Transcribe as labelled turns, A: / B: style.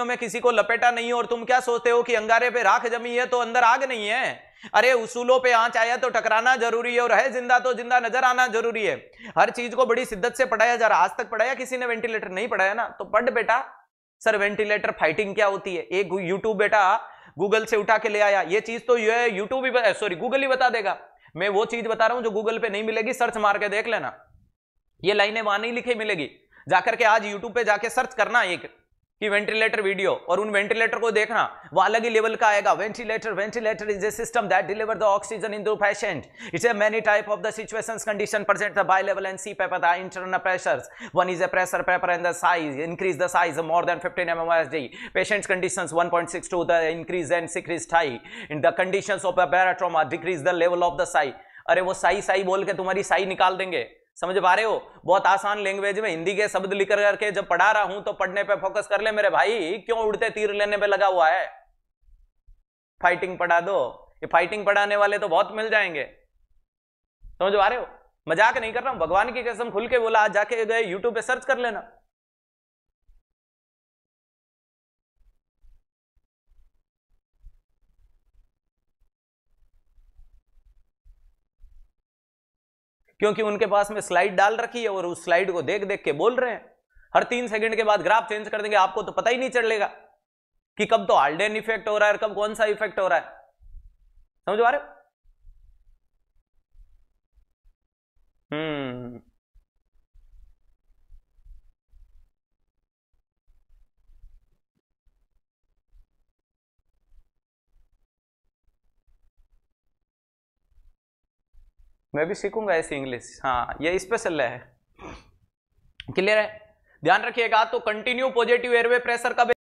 A: तो मैं किसी को लपेटा नहीं और तुम क्या सोचते हो कि अंगारे पे राख जमी है तो अंदर आग नहीं है अरे उसूलों पे आंच आया तो टकराना जरूरी है और है जिंदा तो जिंदा नजर आना जरूरी है हर चीज को बड़ी शिद्दत से पढ़ाया जा रहा आज तक पढ़ाया किसी ने वेंटिलेटर नहीं पढ़ाया ना तो पढ़ बेटा सर वेंटिलेटर फाइटिंग क्या होती है एक यूट्यूब बेटा गूगल से उठा के ले आया ये चीज तो यह यूट्यूब ही सॉरी गूगल ही बता देगा मैं वो चीज बता रहा हूं जो गूगल पे नहीं मिलेगी सर्च मार के देख लेना ये लाइनें वहां नहीं लिखी मिलेगी जाकर के आज यूट्यूब पे जाके सर्च करना एक कि वेंटिलेटर वीडियो और उन वेंटिलेटर को देखना वो अलग ही लेवल का आएगा ventilator ventilator is a system that deliver the oxygen in the patient it's a many type of the situations condition present the by level and see paper the internal pressures one is a pressure paper and the size increase the size more than 15 the patients conditions 1.62 the increase and decrease thigh in the conditions of a barotrauma decrease the level of the sigh अरे वो साई साई बोल के तुम्हारी साई निकाल देंगे समझ पा रहे हो बहुत आसान लैंग्वेज में हिंदी के शब्द लिख करके जब पढ़ा रहा हूं तो पढ़ने पे फोकस कर ले मेरे भाई क्यों उड़ते तीर लेने पे लगा हुआ है फाइटिंग पढ़ा दो ये फाइटिंग पढ़ाने वाले तो बहुत मिल जाएंगे समझ पा रहे हो मजाक नहीं कर रहा हूं भगवान की कसम खुल के बोला आज जाके गए यूट्यूब पे सर्च कर लेना क्योंकि उनके पास में स्लाइड डाल रखी है और उस स्लाइड को देख देख के बोल रहे हैं हर तीन सेकंड के बाद ग्राफ चेंज कर देंगे आपको तो पता ही नहीं चलेगा कि कब तो आल्डेन इफेक्ट हो रहा है और कब कौन सा इफेक्ट हो रहा है समझ आ रहे हो मैं भी सीखूंगा ऐसी इंग्लिश हाँ ये स्पेशल है क्लियर है ध्यान रखिएगा तो कंटिन्यू पॉजिटिव एयरवे प्रेशर का